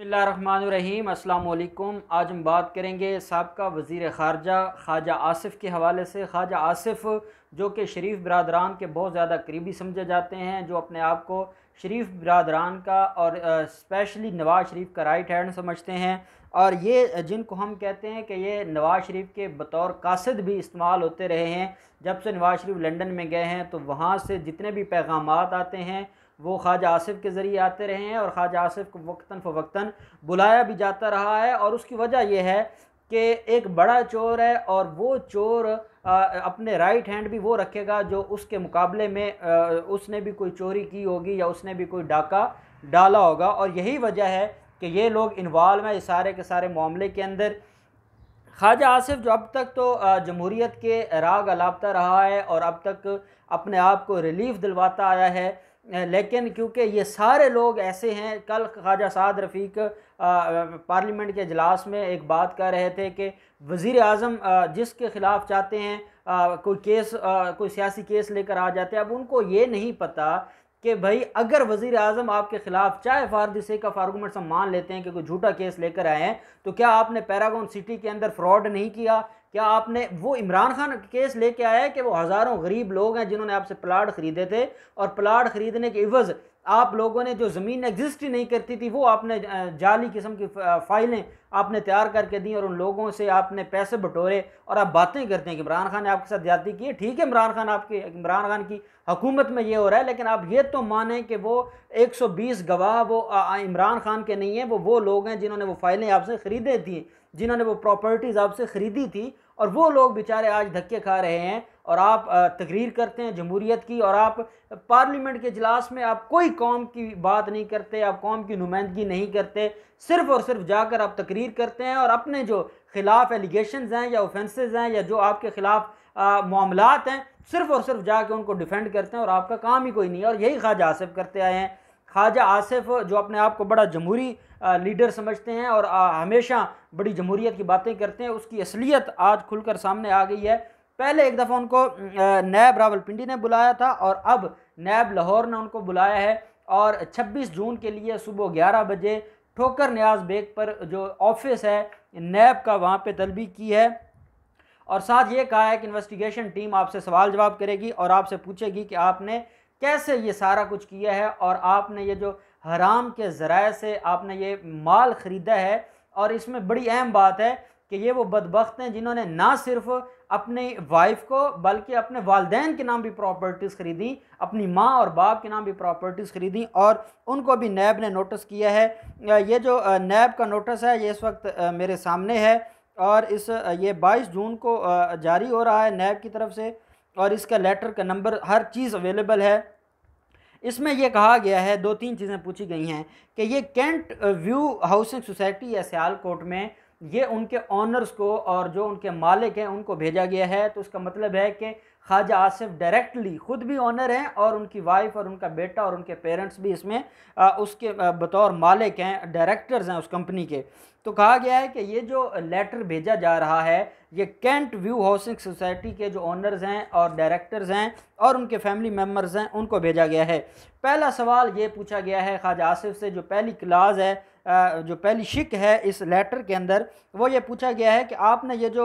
बसमीम अल्लाम आज हम बात करेंगे सबका वज़ी ख़ारजा ख्वाजा आसिफ के हवाले से ख्वाजा आसफ़ जो कि शरीफ बरदरान के बहुत ज़्यादा करीबी समझे जाते हैं जो अपने आप को शरीफ बरदरान का और स्पेशली नवाज शरीफ का राइट हैंड समझते हैं और ये जिनको हम कहते हैं कि ये नवाज शरीफ के बतौर कासद भी इस्तेमाल होते रहे हैं जब से नवाज शरीफ लंदन में गए हैं तो वहाँ से जितने भी पैगाम आते हैं वो ख्वाजा आसिफ के ज़रिए आते रहे हैं और ख्वाजा आसिफ को वक्ता फ़वक्ता बुलाया भी जाता रहा है और उसकी वजह यह है कि एक बड़ा चोर है और वो चोर आ, अपने राइट हैंड भी वो रखेगा जो उसके मुकाबले में आ, उसने भी कोई चोरी की होगी या उसने भी कोई डाका डाला होगा और यही वजह है कि ये लोग इन्वॉल्व हैं सारे के सारे मामले के अंदर ख्वाजा आसिफ जो अब तक तो जमहूरीत के राग अलापता रहा है और अब तक अपने आप को रिलीफ दिलवाता आया है लेकिन क्योंकि ये सारे लोग ऐसे हैं कल ख्वाजा साद रफ़ीक पार्लियामेंट के अजलास में एक बात कह रहे थे कि वज़ी अजम जिसके ख़िलाफ़ चाहते हैं आ, कोई केस आ, कोई सियासी केस लेकर आ जाते हैं अब उनको ये नहीं पता कि भाई अगर वज़ी अजम आपके ख़िलाफ़ चाहे फारदी से का फार्गूमेंट मान लेते हैं कि कोई झूठा केस लेकर आए हैं तो क्या आपने पैरागोन सिटी के अंदर फ्रॉड नहीं किया क्या आपने वो इमरान खान केस लेके आया है कि वो हज़ारों गरीब लोग हैं जिन्होंने आपसे प्लाट ख़रीदे थे और प्लाट ख़रीदने के इवज़ आप लोगों ने जो ज़मीन एग्जिस्ट ही नहीं करती थी वो आपने जाली किस्म की फाइलें आपने तैयार करके दी और उन लोगों से आपने पैसे बटोरे और आप बातें करते हैं कि इमरान खान ने आपके साथ ज्यादा की है ठीक है इमरान खान आपके इमरान खान की हुकूमत में ये हो रहा है लेकिन आप ये तो माने कि वो 120 गवाह वो इमरान खान के नहीं हैं वो वो लोग हैं जिन्होंने वो फाइलें आपसे ख़रीदे थी जिन्होंने वो प्रॉपर्टीज़ आपसे ख़रीदी थी और वो लोग बेचारे आज धक्के खा रहे हैं और आप तकरीर करते हैं जमहूरीत की और आप पार्लियामेंट के इजलास में आप कोई कौम की बात नहीं करते आप कौम की नुमाइंदगी नहीं करते सिर्फ़ और सिर्फ जाकर आप तकरीर करते हैं और अपने जो ख़िलाफ़ एलिगेशन हैं या ऑफेंसेज हैं या जो आपके ख़िलाफ़ मामला हैं सिर्फ़ और सिर्फ जाकर उनको डिफेंड करते हैं और आपका काम ही कोई नहीं है और यही खाज आसिफ करते आए हैं ख्वाजा आसिफ जो अपने आप को बड़ा जमहूरी लीडर समझते हैं और हमेशा बड़ी जमहूरीत की बातें करते हैं उसकी असलियत आज खुलकर सामने आ गई है पहले एक दफ़ा उनको नैब रावलपिंडी ने बुलाया था और अब नैब लाहौर ने उनको बुलाया है और 26 जून के लिए सुबह 11 बजे ठोकर न्याज बेग पर जो ऑफिस है नैब का वहाँ पे तलबी की है और साथ ये कहा है कि इन्वेस्टिगेशन टीम आपसे सवाल जवाब करेगी और आपसे पूछेगी कि आपने कैसे ये सारा कुछ किया है और आपने ये जो हराम के ज़राए से आपने ये माल ख़रीदा है और इसमें बड़ी अहम बात है कि ये वो बदबख्त हैं जिन्होंने ना सिर्फ अपनी वाइफ को बल्कि अपने वालदेन के नाम भी प्रॉपर्टीज़ ख़रीदी अपनी माँ और बाप के नाम भी प्रॉपर्टीज़ ख़रीदी और उनको भी नैब ने नोटिस किया है ये जो नैब का नोटिस है ये इस वक्त मेरे सामने है और इस ये बाईस जून को जारी हो रहा है नैब की तरफ से और इसका लेटर का नंबर हर चीज़ अवेलेबल है इसमें यह कहा गया है दो तीन चीज़ें पूछी गई हैं कि ये कैंट व्यू हाउसिंग सोसाइटी या सियालकोट में ये उनके ऑनर्स को और जो उनके मालिक हैं उनको भेजा गया है तो उसका मतलब है कि ख्वाजा आसिफ डायरेक्टली ख़ुद भी ऑनर हैं और उनकी वाइफ और उनका बेटा और उनके पेरेंट्स भी इसमें आ, उसके बतौर मालिक हैं डायरेक्टर्स हैं उस कंपनी के तो कहा गया है कि ये जो लेटर भेजा जा रहा है ये कैंट व्यू हाउसिंग सोसाइटी के जो ऑनर्स हैं और डायरेक्टर्स हैं और उनके फैमिली मेम्बर्स हैं उनको भेजा गया है पहला सवाल ये पूछा गया है ख्वाजा आसिफ से जो पहली क्लास है जो पहली शिक है इस लेटर के अंदर वो ये पूछा गया है कि आपने ये जो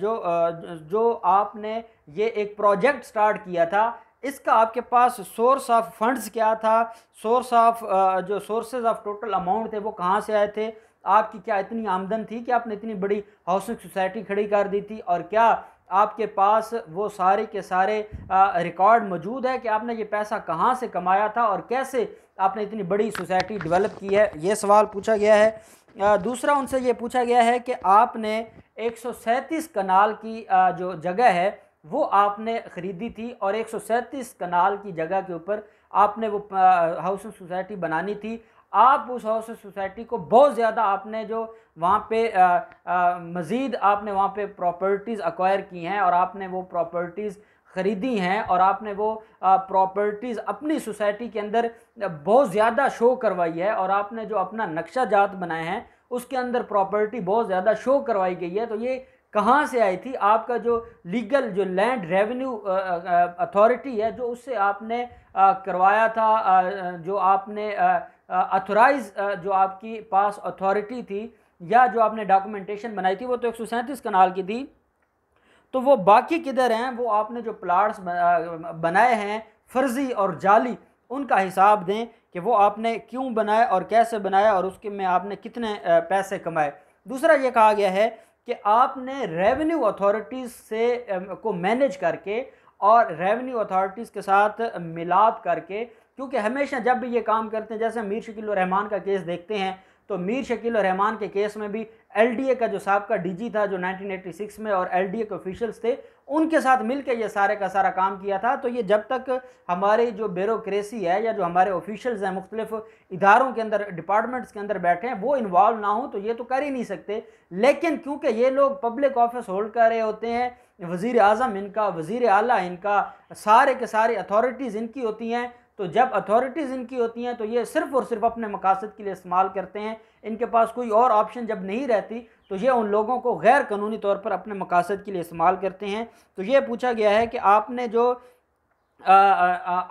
जो जो आपने ये एक प्रोजेक्ट स्टार्ट किया था इसका आपके पास सोर्स ऑफ फंड्स क्या था सोर्स ऑफ जो सोर्सेज ऑफ टोटल अमाउंट थे वो कहाँ से आए थे आपकी क्या इतनी आमदन थी कि आपने इतनी बड़ी हाउसिंग सोसाइटी खड़ी कर दी थी और क्या आपके पास वो सारे के सारे रिकॉर्ड मौजूद है कि आपने ये पैसा कहाँ से कमाया था और कैसे आपने इतनी बड़ी सोसाइटी डेवलप की है ये सवाल पूछा गया है दूसरा उनसे ये पूछा गया है कि आपने एक कनाल की जो जगह है वो आपने ख़रीदी थी और एक कनाल की जगह के ऊपर आपने वो हाउस सोसाइटी बनानी थी आप उस हाउस सोसाइटी को बहुत ज़्यादा आपने जो वहाँ पे मज़ीद आपने वहाँ पे प्रॉपर्टीज़ अक्वायर की हैं और आपने वो प्रॉपर्टीज़ ख़रीदी हैं और आपने वो प्रॉपर्टीज़ अपनी सोसाइटी के अंदर बहुत ज़्यादा शो करवाई है और आपने जो अपना नक्शा जात बनाए हैं उसके अंदर प्रॉपर्टी बहुत ज़्यादा शो करवाई गई है तो ये कहाँ से आई थी आपका जो लीगल जो लैंड रेवेन्यू अथॉरिटी है जो उससे आपने आ, करवाया था आ, जो आपने अथोराइज जो आपकी पास अथॉरिटी थी या जो आपने डॉक्यूमेंटेशन बनाई थी वो तो एक सौ सैंतीस कनाल की थी तो वो बाकी किधर हैं वो आपने जो प्लाट्स बनाए हैं फर्जी और जाली उनका हिसाब दें कि वो आपने क्यों बनाए और कैसे बनाया और उसके में आपने कितने पैसे कमाए दूसरा ये कहा गया है कि आपने रेवेन्यू अथॉरिटीज़ से को मैनेज करके और रेवेन्यू अथॉरिटीज़ के साथ मिलाप करके क्योंकि हमेशा जब भी ये काम करते हैं जैसे मीर शकील रहमान का केस देखते हैं तो मीर शकील और रहमान के केस में भी एल का जो सबका डीजी था जो 1986 में और एल के ऑफिशियल्स थे उनके साथ मिलकर ये सारे का सारा काम किया था तो ये जब तक हमारी जो बेरोक्रेसी है या जो हमारे ऑफिशियल्स हैं मुख्तलिफ इधारों के अंदर डिपार्टमेंट्स के अंदर बैठे हैं वो इन्वॉल्व ना हो तो ये तो कर ही नहीं सकते लेकिन क्योंकि ये लोग पब्लिक ऑफिस होल्ड कर रहे होते हैं वज़ी अजम इनका वज़ी अला इनका सारे के सारे अथॉरिटीज़ इनकी होती हैं तो जब अथॉरिटीज़ इनकी होती हैं तो ये सिर्फ़ और सिर्फ अपने मकासद के लिए इस्तेमाल करते हैं इनके पास कोई और ऑप्शन जब नहीं रहती तो ये उन लोगों को गैर कानूनी तौर पर अपने मकासद के लिए इस्तेमाल करते हैं तो ये पूछा गया है कि आपने जो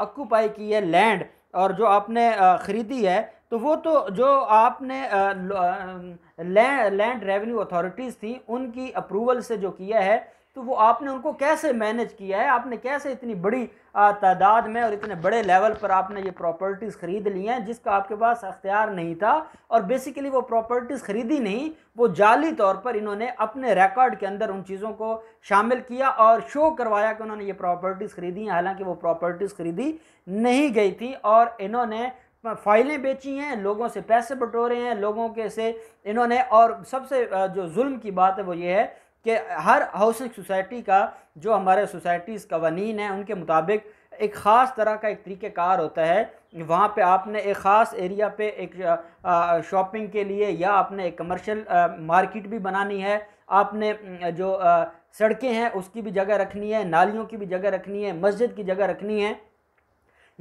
अक्यूपाई की है लैंड और जो आपने ख़रीदी है तो वो तो जो आपने लैंड रेवेन्यू अथॉरिटीज़ थी उनकी अप्रूवल से जो किया है तो वो आपने उनको कैसे मैनेज किया है आपने कैसे इतनी बड़ी तादाद में और इतने बड़े लेवल पर आपने ये प्रॉपर्टीज़ ख़रीद ली हैं जिसका आपके पास अख्तियार नहीं था और बेसिकली वो प्रॉपर्टीज़ ख़रीदी नहीं वो जाली तौर पर इन्होंने अपने रिकॉर्ड के अंदर उन चीज़ों को शामिल किया और शो करवाया कि उन्होंने ये प्रॉपर्टीज़ ख़रीदी हैं हालांकि वो प्रॉपर्टीज़ ख़रीदी नहीं गई थी और इन्होंने फाइलें बेची हैं लोगों से पैसे बटोरे हैं लोगों के से इन्होंने और सबसे जो जुल्म की बात है वो ये है कि हर हाउसिंग सोसाइटी का जो हमारे सोसाइटीज़ कवानीन हैं उनके मुताबिक एक ख़ास तरह का एक तरीक़ार होता है वहाँ पे आपने एक ख़ास एरिया पे एक शॉपिंग के लिए या आपने एक कमर्शियल मार्केट भी बनानी है आपने जो सड़कें हैं उसकी भी जगह रखनी है नालियों की भी जगह रखनी है मस्जिद की जगह रखनी है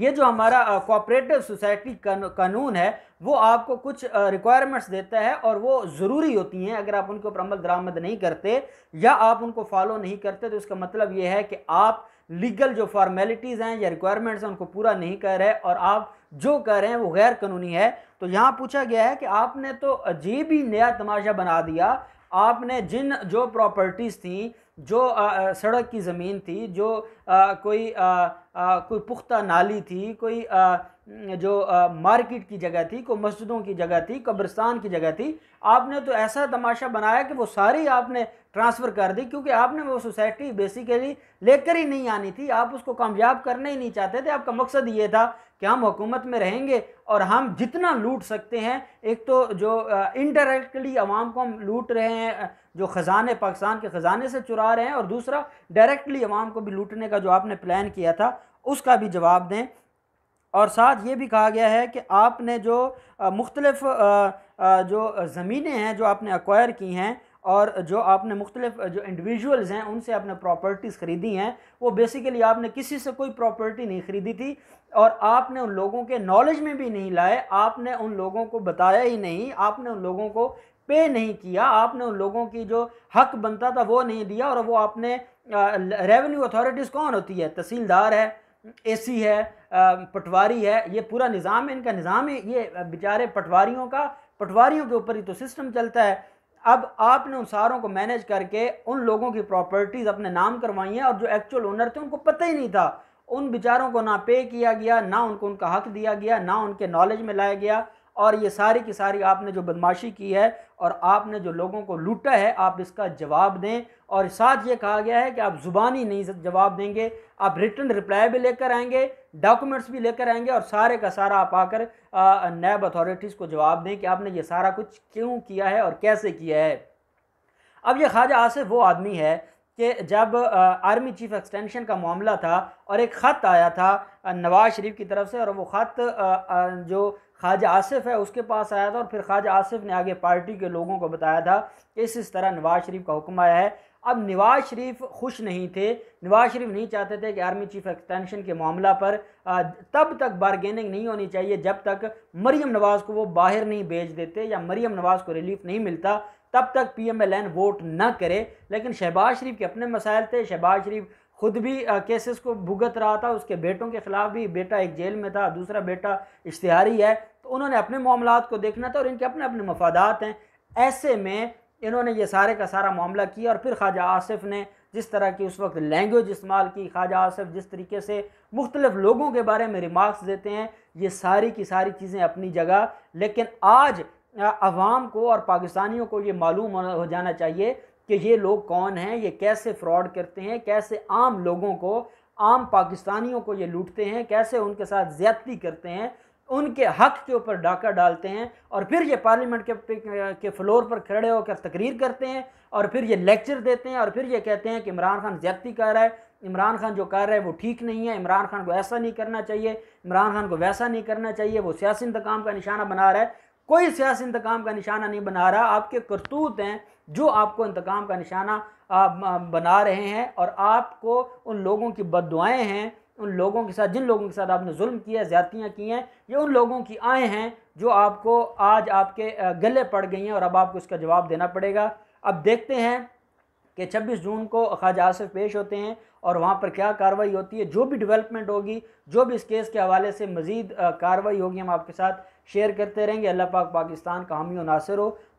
ये जो हमारा कोऑपरेटिव सोसाइटी कानून है वो आपको कुछ रिक्वायरमेंट्स देता है और वो ज़रूरी होती हैं अगर आप उनके ऊपर अमल दरामद नहीं करते या आप उनको फॉलो नहीं करते तो इसका मतलब ये है कि आप लीगल जो फॉर्मेलिटीज़ हैं या रिक्वायरमेंट्स हैं उनको पूरा नहीं कर रहे और आप जो कर रहे हैं वो गैर कानूनी है तो यहाँ पूछा गया है कि आपने तो अजीब ही नया तमाशा बना दिया आपने जिन जो प्रॉपर्टीज़ थी जो आ, सड़क की ज़मीन थी जो आ, कोई आ, आ, कोई पुख्ता नाली थी कोई आ, जो आ, मार्केट की जगह थी कोई मस्जिदों की जगह थी कब्रस्तान की जगह थी आपने तो ऐसा तमाशा बनाया कि वो सारी आपने ट्रांसफ़र कर दी क्योंकि आपने वो सोसाइटी बेसिकली लेकर ही नहीं आनी थी आप उसको कामयाब करना ही नहीं चाहते थे आपका मकसद ये था कि हम हुकूमत में रहेंगे और हम जितना लूट सकते हैं एक तो जो इनडायरेक्टली आवाम को हम लूट रहे हैं जो ख़जाने पाकिस्तान के ख़जाने से चुरा रहे हैं और दूसरा डायरेक्टली अवाम को भी लूटने का जो आपने प्लान किया था उसका भी जवाब दें और साथ ये भी कहा गया है कि आपने जो मुख्तलफ़ जो ज़मीनें हैं जो आपने अक्वायर की हैं और जो आपने मुख्तलिफ जो इंडिविजुअल्स हैं उनसे आपने प्रॉपर्टीज़ ख़रीदी हैं वो बेसिकली आपने किसी से कोई प्रॉपर्टी नहीं ख़रीदी थी और आपने उन लोगों के नॉलेज में भी नहीं लाए आपने उन लोगों को बताया ही नहीं आपने उन लोगों को पे नहीं किया आपने उन लोगों की जो हक बनता था वो नहीं दिया और वो आपने रेवेन्यू अथॉरिटीज़ कौन होती है तहसीलदार है एसी है पटवारी है ये पूरा निज़ाम है इनका निज़ाम है ये बेचारे पटवारियों का पटवारियों के ऊपर ही तो सिस्टम चलता है अब आपने उन सारों को मैनेज करके उन लोगों की प्रॉपर्टीज़ अपने नाम करवाई हैं और जो एक्चुअल ओनर थे उनको पता ही नहीं था उन बेचारों को ना पे किया गया ना उनको उनका हक दिया गया ना उनके नॉलेज में लाया गया और ये सारी की सारी आपने जो बदमाशी की है और आपने जो लोगों को लूटा है आप इसका जवाब दें और साथ ये कहा गया है कि आप ज़ुबानी नहीं जवाब देंगे आप रिटर्न रिप्लाई भी लेकर आएंगे डॉक्यूमेंट्स भी लेकर आएंगे और सारे का सारा आप आकर नैब अथॉरिटीज़ को जवाब दें कि आपने ये सारा कुछ क्यों किया है और कैसे किया है अब ये ख्वाजा आसिफ वो आदमी है कि जब आर्मी चीफ एक्सटेंशन का मामला था और एक ख़त आया था नवाज़ शरीफ की तरफ से और वो ख़त जो ख्वाजा आसिफ है उसके पास आया था और फिर ख्वाजा आसिफ ने आगे पार्टी के लोगों को बताया था कि इस इस तरह नवाज़ शरीफ का हुक्म आया है अब नवाज़ शरीफ खुश नहीं थे नवाज़ शरीफ नहीं चाहते थे कि आर्मी चीफ एक्सटेंशन के मामला पर तब तक बारगेनिंग नहीं होनी चाहिए जब तक मरीम नवाज़ को वो बाहर नहीं भेज देते या मरीम नवाज़ को रिलीफ नहीं मिलता तब तक P M L N vote न करे लेकिन शहबाज शरीफ के अपने मसाइल थे शहबाज शरीफ खुद भी केसेस को भुगत रहा था उसके बेटों के ख़िलाफ़ भी बेटा एक जेल में था दूसरा बेटा इश्तहारी है तो उन्होंने अपने मामला को देखना था और इनके अपने अपने मफादात हैं ऐसे में इन्होंने ये सारे का सारा मामला किया और फिर ख्वाजा आसफ ने जिस तरह की उस वक्त लैंग्वेज इस्तेमाल की ख्वाजा आसफ़ जिस तरीके से मुख्तलिफ लोगों के बारे में रिमार्क्स देते हैं ये सारी की सारी चीज़ें अपनी जगह लेकिन आज आवाम को और पाकिस्तानियों को ये मालूम हो जाना चाहिए कि ये लोग कौन हैं ये कैसे फ्रॉड करते हैं कैसे आम लोगों को आम पाकिस्तानियों को ये लूटते हैं कैसे उनके साथ ज्यादती करते हैं उनके हक के ऊपर डाका डालते हैं और फिर ये पार्लियामेंट के के फ्लोर पर खड़े होकर तकरीर करते हैं और फिर ये लेक्चर देते हैं और फिर ये कहते हैं कि इमरान खान ज्यादती कर रहा है इमरान खान जो कर रहा है वो ठीक नहीं है इमरान खान को ऐसा नहीं करना चाहिए इमरान खान को वैसा नहीं करना चाहिए वो सियासी इंतकाम का निशाना बना रहा है कोई सियासी इंतकाम का निशाना नहीं बना रहा आपके करतूत हैं जो आपको इंतकाम का निशाना बना रहे हैं और आपको उन लोगों की बद हैं उन लोगों के साथ जिन लोगों के साथ आपने जुल्म किया ज़्यादतियाँ की हैं ये उन लोगों की आएँ हैं जो आपको आज आपके गले पड़ गई हैं और अब आपको इसका जवाब देना पड़ेगा अब देखते हैं कि 26 जून को ख्वाजा आसफ पेश होते हैं और वहाँ पर क्या कार्रवाई होती है जो भी डेवलपमेंट होगी जो भी इस केस के हवाले से मज़ीद कार्रवाई होगी हम आपके साथ शेयर करते रहेंगे अल्लाह पाक पाकिस्तान का हामी नासर हो